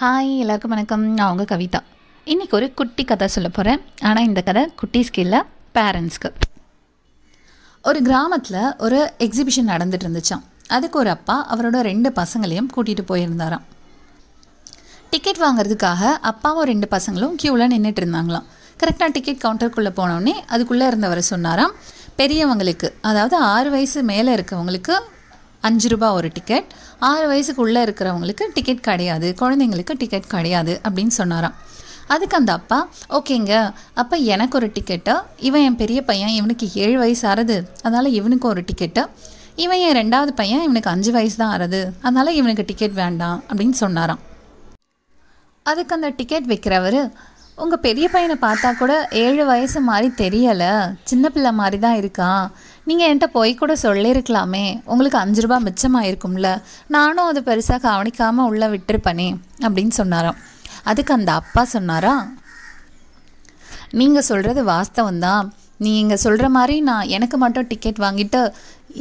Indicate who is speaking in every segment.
Speaker 1: hi எல்லாருக்கும் வணக்கம் நான் உங்கள் கவிதா இன்றைக்கி ஒரு குட்டி கதை சொல்ல போகிறேன் ஆனால் இந்த கதை குட்டி ஸ்கில்ல பேரண்ட்ஸ்க்கு ஒரு கிராமத்தில் ஒரு எக்ஸிபிஷன் நடந்துட்டு இருந்துச்சான் அதுக்கு ஒரு அப்பா அவரோட ரெண்டு பசங்களையும் கூட்டிகிட்டு போயிருந்தாராம் டிக்கெட் வாங்குறதுக்காக அப்பாவும் ரெண்டு பசங்களும் க்யூவில் நின்றுட்டு இருந்தாங்களாம் கரெக்டாக டிக்கெட் கவுண்டருக்குள்ளே போனோடனே அதுக்குள்ளே இருந்தவரை சொன்னாராம் பெரியவங்களுக்கு அதாவது ஆறு வயசு மேலே இருக்கவங்களுக்கு அஞ்சு ரூபா ஒரு டிக்கெட் ஆறு வயசுக்குள்ளே இருக்கிறவங்களுக்கு டிக்கெட் கிடையாது குழந்தைங்களுக்கு டிக்கெட் கிடையாது அப்படின்னு சொன்னாராம் அதுக்கு அந்த அப்பா ஓகேங்க அப்போ எனக்கு ஒரு டிக்கெட்டு இவன் என் பெரிய பையன் இவனுக்கு ஏழு வயசு ஆறுது அதனால் இவனுக்கு ஒரு டிக்கெட்டு இவன் என் ரெண்டாவது பையன் இவனுக்கு அஞ்சு வயசு தான் ஆறுது அதனால் இவனுக்கு டிக்கெட் வேண்டாம் அப்படின்னு சொன்னாராம் அதுக்கு அந்த டிக்கெட் விற்கிறவர் உங்கள் பெரிய பையனை பார்த்தா கூட ஏழு வயசு மாதிரி தெரியலை சின்ன பிள்ளை மாதிரி தான் இருக்கான் நீங்கள் என்கிட்ட போய் கூட சொல்லியிருக்கலாமே உங்களுக்கு அஞ்சு ரூபா மிச்சமாயிருக்கும்ல நானும் அதை பெருசாக கவனிக்காமல் உள்ளே விட்டுருப்பனே அப்படின்னு சொன்னாராம் அதுக்கு அந்த அப்பா சொன்னாரா நீங்கள் சொல்கிறது வாஸ்தவம் தான் நீங்கள் சொல்கிற மாதிரி நான் எனக்கு மட்டும் டிக்கெட் வாங்கிட்டு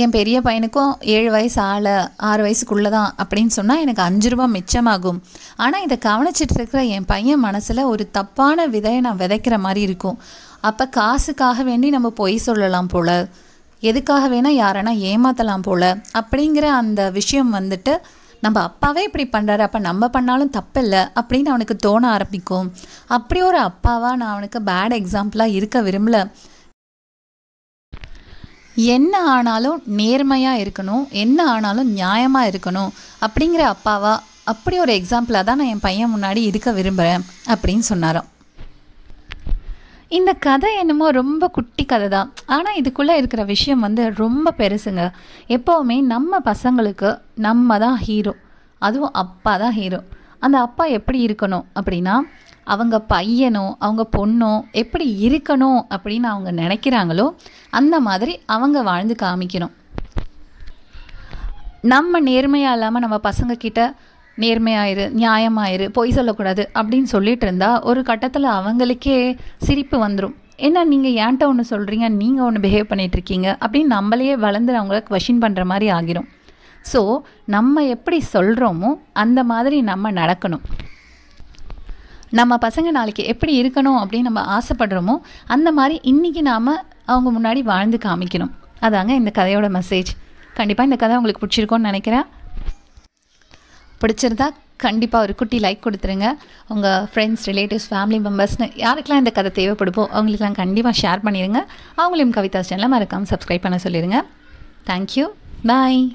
Speaker 1: என் பெரிய பையனுக்கும் ஏழு வயசு ஆளை ஆறு வயசுக்குள்ளே தான் அப்படின்னு சொன்னால் எனக்கு அஞ்சு ரூபா மிச்சமாகும் ஆனால் இதை கவனிச்சிட்டு இருக்கிற என் பையன் மனசில் ஒரு தப்பான விதையை நான் விதைக்கிற மாதிரி இருக்கும் அப்போ காசுக்காக வேண்டி நம்ம பொய் சொல்லலாம் போல் எதுக்காக வேணால் யாரனா ஏமாற்றலாம் போல் அப்படிங்கிற அந்த விஷயம் வந்துட்டு நம்ம அப்பாவே இப்படி பண்ணுறாரு அப்போ நம்ம பண்ணாலும் தப்பில்லை அப்படின்னு அவனுக்கு தோண ஆரம்பிக்கும் அப்படி ஒரு அப்பாவாக நான் அவனுக்கு பேட் எக்ஸாம்பிளாக இருக்க விரும்பலை என்ன ஆனாலும் நேர்மையாக இருக்கணும் என்ன ஆனாலும் நியாயமாக இருக்கணும் அப்படிங்கிற அப்பாவா அப்படி ஒரு எக்ஸாம்பிளாக தான் நான் என் பையன் முன்னாடி இருக்க விரும்புகிறேன் அப்படின்னு சொன்னாராம் இந்த கதை என்னமோ ரொம்ப குட்டி கதை தான் ஆனால் இதுக்குள்ளே இருக்கிற விஷயம் வந்து ரொம்ப பெருசுங்க எப்போவுமே நம்ம பசங்களுக்கு நம்ம தான் ஹீரோ அதுவும் அப்பா தான் ஹீரோ அந்த அப்பா எப்படி இருக்கணும் அப்படின்னா அவங்க பையனோ அவங்க பொண்ணோ எப்படி இருக்கணும் அப்படின்னு அவங்க நினைக்கிறாங்களோ அந்த மாதிரி அவங்க வாழ்ந்து காமிக்கணும் நம்ம நேர்மையாக இல்லாமல் நம்ம பசங்கக்கிட்ட நேர்மையாயிரு நியாயமாயிரு பொய் சொல்லக்கூடாது அப்படின்னு சொல்லிட்டு இருந்தால் ஒரு கட்டத்தில் அவங்களுக்கே சிரிப்பு வந்துடும் ஏன்னா நீங்கள் ஏன்ட்ட ஒன்று சொல்கிறீங்க நீங்கள் ஒன்று பிஹேவ் பண்ணிகிட்ருக்கீங்க அப்படின்னு நம்மளையே வளர்ந்து அவங்கள கொஷின் பண்ணுற மாதிரி ஆகிரும் ஸோ நம்ம எப்படி சொல்கிறோமோ அந்த மாதிரி நம்ம நடக்கணும் நம்ம பசங்க நாளைக்கு எப்படி இருக்கணும் அப்படின்னு நம்ம ஆசைப்படுறோமோ அந்த மாதிரி இன்றைக்கி நாம் அவங்க முன்னாடி வாழ்ந்து காமிக்கணும் அதாங்க இந்த கதையோட மெசேஜ் கண்டிப்பாக இந்த கதை உங்களுக்கு பிடிச்சிருக்கோன்னு நினைக்கிறேன் பிடிச்சிருந்தா கண்டிப்பாக ஒரு குட்டி லைக் கொடுத்துருங்க உங்கள் ஃப்ரெண்ட்ஸ் ரிலேட்டிவ்ஸ் ஃபேமிலி மெம்பர்ஸ்னு யாருக்கெல்லாம் இந்த கதை தேவைப்படுமோ அவங்களுக்குலாம் கண்டிப்பாக ஷேர் பண்ணிடுங்க அவங்களையும் கவிதா சேனலை மறக்காமல் சப்ஸ்கிரைப் பண்ண சொல்லிடுங்க தேங்க்யூ பாய்